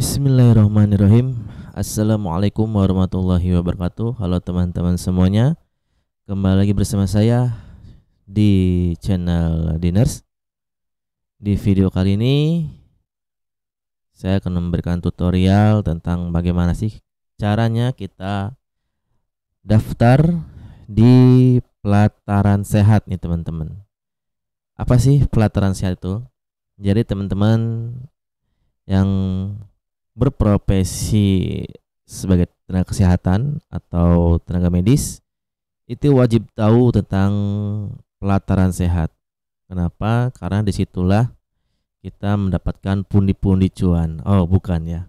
Bismillahirrahmanirrahim Assalamualaikum warahmatullahi wabarakatuh Halo teman-teman semuanya Kembali lagi bersama saya Di channel Dinners Di video kali ini Saya akan memberikan tutorial Tentang bagaimana sih Caranya kita Daftar Di pelataran sehat nih teman-teman Apa sih pelataran sehat itu? Jadi teman-teman Yang berprofesi sebagai tenaga kesehatan atau tenaga medis itu wajib tahu tentang pelataran sehat. Kenapa? Karena disitulah kita mendapatkan pundi-pundi cuan. Oh, bukan ya.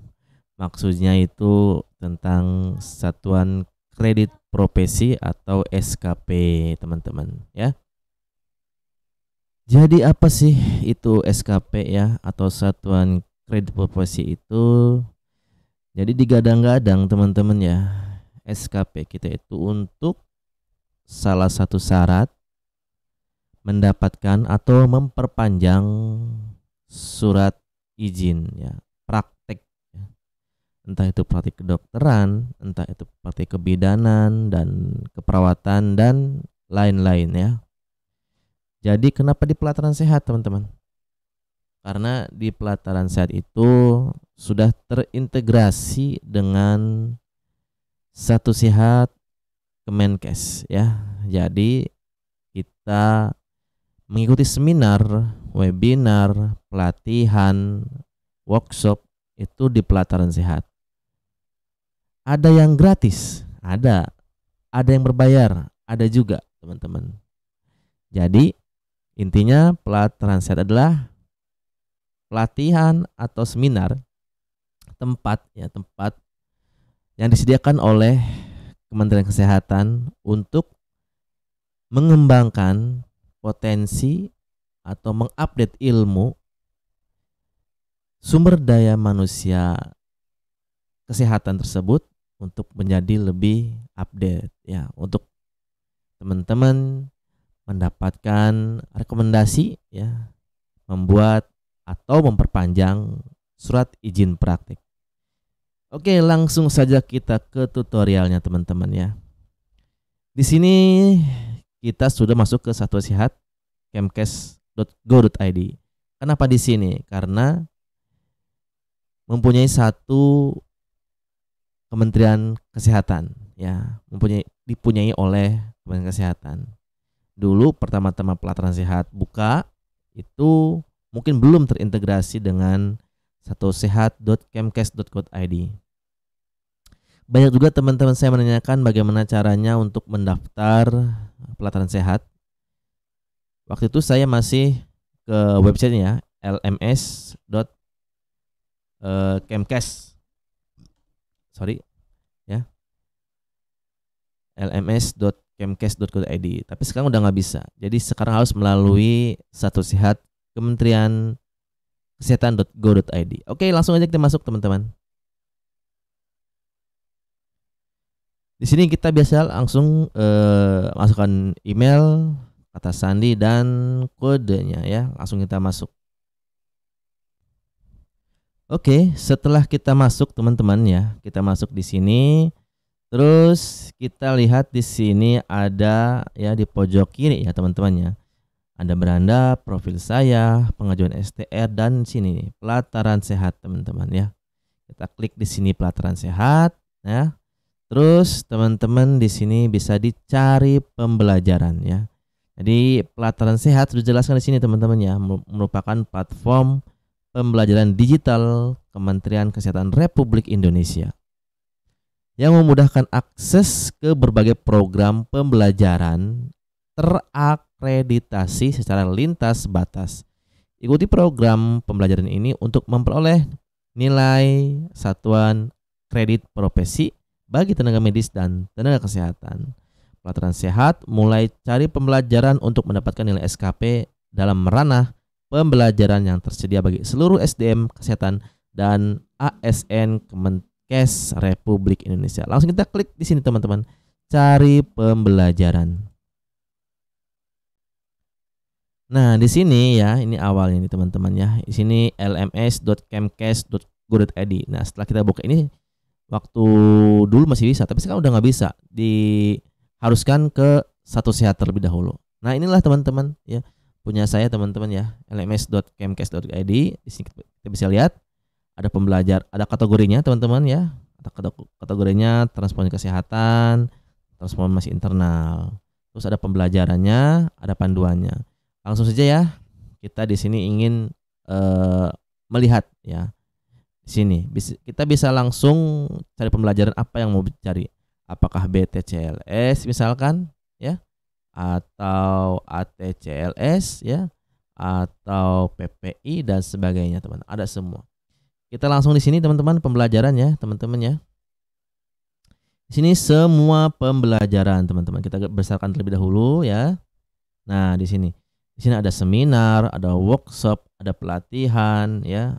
Maksudnya itu tentang satuan kredit profesi atau SKP, teman-teman, ya. Jadi apa sih itu SKP ya atau satuan kredit proporsi itu jadi digadang-gadang teman-teman ya SKP kita itu untuk salah satu syarat mendapatkan atau memperpanjang surat izin ya praktek ya. entah itu praktik kedokteran entah itu praktik kebidanan dan keperawatan dan lain-lain ya jadi kenapa di pelataran sehat teman-teman karena di pelataran sehat itu sudah terintegrasi dengan satu sehat Kemenkes ya. Jadi kita mengikuti seminar, webinar, pelatihan, workshop itu di pelataran sehat. Ada yang gratis, ada. Ada yang berbayar, ada juga, teman-teman. Jadi intinya pelataran sehat adalah pelatihan atau seminar tempat ya tempat yang disediakan oleh Kementerian Kesehatan untuk mengembangkan potensi atau mengupdate ilmu sumber daya manusia kesehatan tersebut untuk menjadi lebih update ya untuk teman-teman mendapatkan rekomendasi ya membuat atau memperpanjang surat izin praktik. Oke, langsung saja kita ke tutorialnya teman-teman ya. Di sini kita sudah masuk ke satu Sihat kemkes.go.id. Kenapa di sini? Karena mempunyai satu Kementerian Kesehatan ya, mempunyai dipunyai oleh Kementerian Kesehatan. Dulu pertama-tama pelataran sehat buka itu mungkin belum terintegrasi dengan satu sehat.kemkes.co.id. Banyak juga teman-teman saya menanyakan bagaimana caranya untuk mendaftar pelatihan sehat. Waktu itu saya masih ke websitenya ya, lms eh, kemkes Sorry, ya. lms.kemkes.co.id. Tapi sekarang udah nggak bisa. Jadi sekarang harus melalui satu sehat Kementerian Kesehatan.go.id. Oke, langsung aja kita masuk teman-teman. Di sini kita biasa langsung eh, masukkan email, kata sandi dan kodenya ya. Langsung kita masuk. Oke, setelah kita masuk teman-teman ya, kita masuk di sini. Terus kita lihat di sini ada ya di pojok kiri ya teman-teman ya. Anda beranda, profil saya, pengajuan STR dan sini nih, pelataran sehat teman-teman ya. Kita klik di sini pelataran sehat ya. Terus teman-teman di sini bisa dicari pembelajaran ya. Jadi pelataran sehat sudah jelaskan di sini teman-teman ya, merupakan platform pembelajaran digital Kementerian Kesehatan Republik Indonesia yang memudahkan akses ke berbagai program pembelajaran terakreditasi secara lintas batas. Ikuti program pembelajaran ini untuk memperoleh nilai satuan kredit profesi bagi tenaga medis dan tenaga kesehatan. Pelataran sehat mulai cari pembelajaran untuk mendapatkan nilai SKP dalam ranah pembelajaran yang tersedia bagi seluruh SDM kesehatan dan ASN Kemenkes Republik Indonesia. Langsung kita klik di sini teman-teman. Cari pembelajaran. Nah, di sini ya, ini awalnya nih teman-teman ya. Di sini lms.camcast.go.id. Nah, setelah kita buka ini waktu dulu masih bisa, tapi sekarang udah nggak bisa. Diharuskan ke satu sehat terlebih dahulu. Nah, inilah teman-teman ya. Punya saya teman-teman ya, lms.camcast.id. Di sini kita bisa lihat ada pembelajar, ada kategorinya teman-teman ya. Ada kategorinya transformasi kesehatan, transformasi internal. Terus ada pembelajarannya, ada panduannya. Langsung saja ya, kita di sini ingin uh, melihat ya di sini kita bisa langsung cari pembelajaran apa yang mau dicari Apakah BTCLS misalkan ya atau ATCLS ya atau PPI dan sebagainya teman. Ada semua. Kita langsung di sini teman-teman pembelajaran ya teman-teman ya. Di sini semua pembelajaran teman-teman kita besarkan terlebih dahulu ya. Nah di sini di sini ada seminar, ada workshop, ada pelatihan, ya.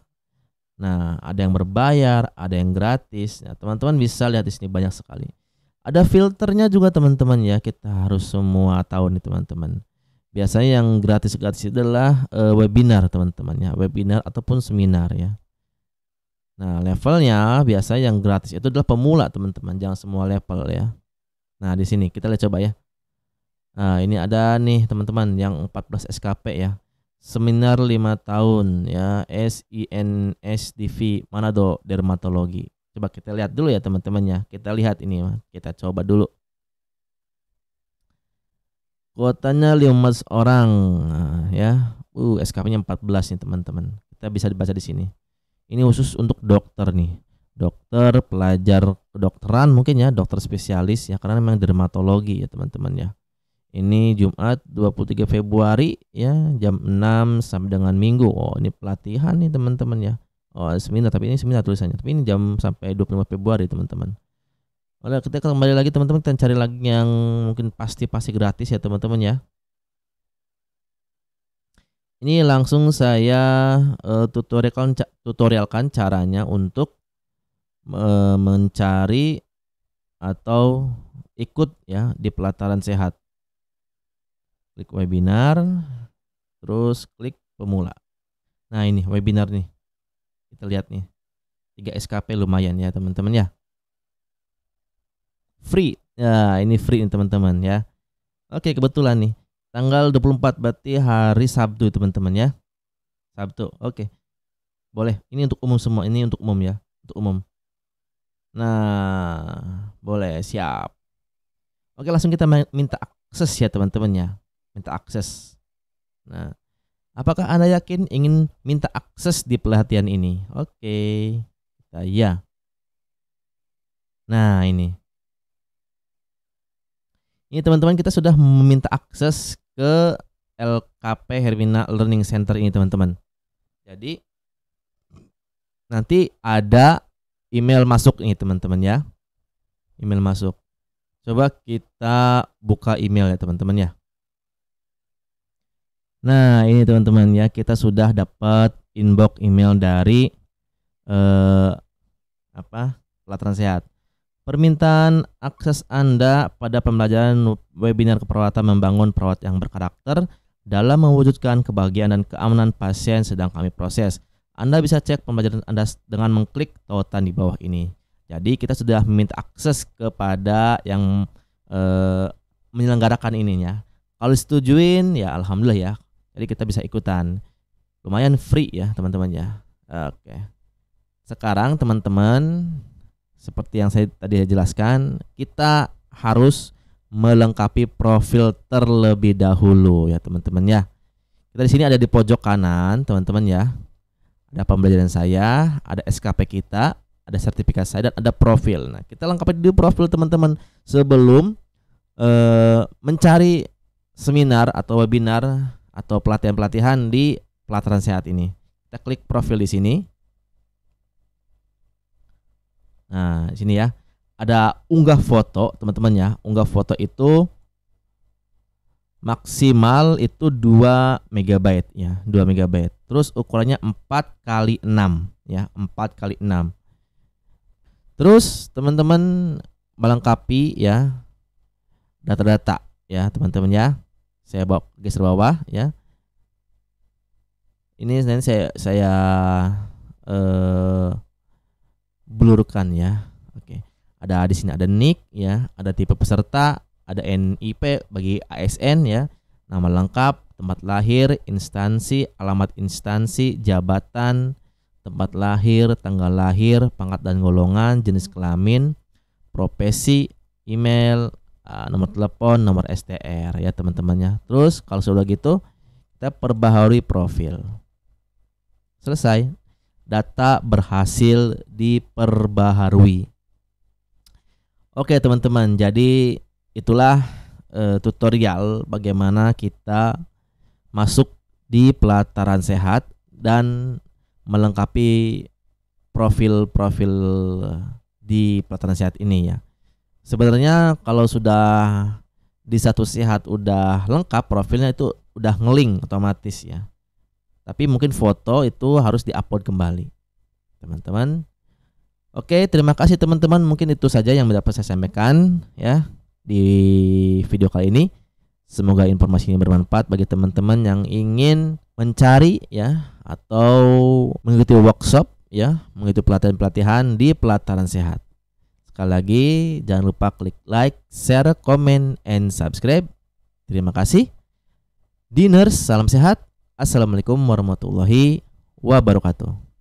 Nah, ada yang berbayar, ada yang gratis. Nah, teman-teman bisa lihat di sini banyak sekali. Ada filternya juga teman-teman ya. Kita harus semua tahu nih teman-teman. Biasanya yang gratis-gratis adalah e, webinar teman-teman ya, webinar ataupun seminar ya. Nah, levelnya biasanya yang gratis itu adalah pemula teman-teman, jangan semua level ya. Nah, di sini kita lihat coba ya. Nah, ini ada nih teman-teman yang 14 SKP ya. Seminar 5 tahun ya SINSDV Manado Dermatologi. Coba kita lihat dulu ya teman-teman ya. Kita lihat ini, kita coba dulu. Kuotanya 15 orang nah, ya. Uh, SKP-nya 14 nih teman-teman. Kita bisa dibaca di sini. Ini khusus untuk dokter nih. Dokter, pelajar kedokteran mungkin ya, dokter spesialis ya karena memang dermatologi ya teman-teman ya ini Jumat 23 Februari ya jam 6 sampai dengan Minggu. Oh, ini pelatihan nih teman-teman ya. Oh, seminar tapi ini seminar tulisannya. Tapi ini jam sampai 25 Februari teman-teman. Oleh kita kembali lagi teman-teman kita cari lagi yang mungkin pasti-pasti gratis ya teman-teman ya. Ini langsung saya uh, tutorialkan tutorialkan caranya untuk uh, mencari atau ikut ya di pelataran sehat klik webinar, terus klik pemula. Nah ini webinar nih, kita lihat nih, 3 SKP lumayan ya teman-teman ya. Free, ya ini free nih teman-teman ya. Oke kebetulan nih, tanggal 24 berarti hari Sabtu teman-teman ya. Sabtu, oke. Boleh, ini untuk umum semua, ini untuk umum ya, untuk umum. Nah, boleh, siap. Oke langsung kita minta akses ya teman-teman ya minta akses. Nah, apakah Anda yakin ingin minta akses di pelatihan ini? Oke, kita ya. Nah, ini. Ini teman-teman kita sudah meminta akses ke LKP Hermina Learning Center ini teman-teman. Jadi nanti ada email masuk ini, teman-teman ya. Email masuk. Coba kita buka email ya teman-teman ya. Nah, ini teman-teman ya, kita sudah dapat inbox email dari eh, apa? Pelatihan sehat. Permintaan akses Anda pada pembelajaran webinar keperawatan membangun perawat yang berkarakter dalam mewujudkan kebahagiaan dan keamanan pasien sedang kami proses. Anda bisa cek pembelajaran Anda dengan mengklik tautan di bawah ini. Jadi kita sudah meminta akses kepada yang eh, menyelenggarakan ininya. Kalau setujuin ya alhamdulillah ya. Jadi kita bisa ikutan. Lumayan free ya teman-teman ya. Oke. Sekarang teman-teman seperti yang saya tadi jelaskan, kita harus melengkapi profil terlebih dahulu ya teman-teman ya. Kita di sini ada di pojok kanan teman-teman ya. Ada pembelajaran saya, ada SKP kita, ada sertifikat saya dan ada profil. Nah, kita lengkapi dulu profil teman-teman sebelum e, mencari seminar atau webinar atau pelatihan-pelatihan di pelataran sehat ini. Kita klik profil di sini. Nah, di sini ya. Ada unggah foto, teman-teman ya. Unggah foto itu maksimal itu 2 MB ya, 2 MB. Terus ukurannya 4 kali 6 ya, 4 kali 6. Terus teman-teman melengkapi ya data-data ya, teman-teman ya saya bawa geser bawah ya ini nanti saya saya uh, blurkan ya oke ada di sini ada Nick ya ada tipe peserta ada NIP bagi ASN ya nama lengkap tempat lahir instansi alamat instansi jabatan tempat lahir tanggal lahir pangkat dan golongan jenis kelamin profesi email uh, nomor telepon, nomor STR ya teman-temannya. Terus kalau sudah gitu kita perbaharui profil. Selesai. Data berhasil diperbaharui. Oke teman-teman, jadi itulah uh, tutorial bagaimana kita masuk di pelataran sehat dan melengkapi profil-profil di pelataran sehat ini ya sebenarnya kalau sudah di satu sehat udah lengkap profilnya itu udah ngeling otomatis ya. Tapi mungkin foto itu harus diupload kembali. Teman-teman. Oke, terima kasih teman-teman. Mungkin itu saja yang dapat saya sampaikan ya di video kali ini. Semoga informasinya bermanfaat bagi teman-teman yang ingin mencari ya atau mengikuti workshop ya, mengikuti pelatihan-pelatihan di pelataran sehat. Sekali lagi, jangan lupa klik like, share, comment, and subscribe. Terima kasih. Diners, salam sehat. Assalamualaikum warahmatullahi wabarakatuh.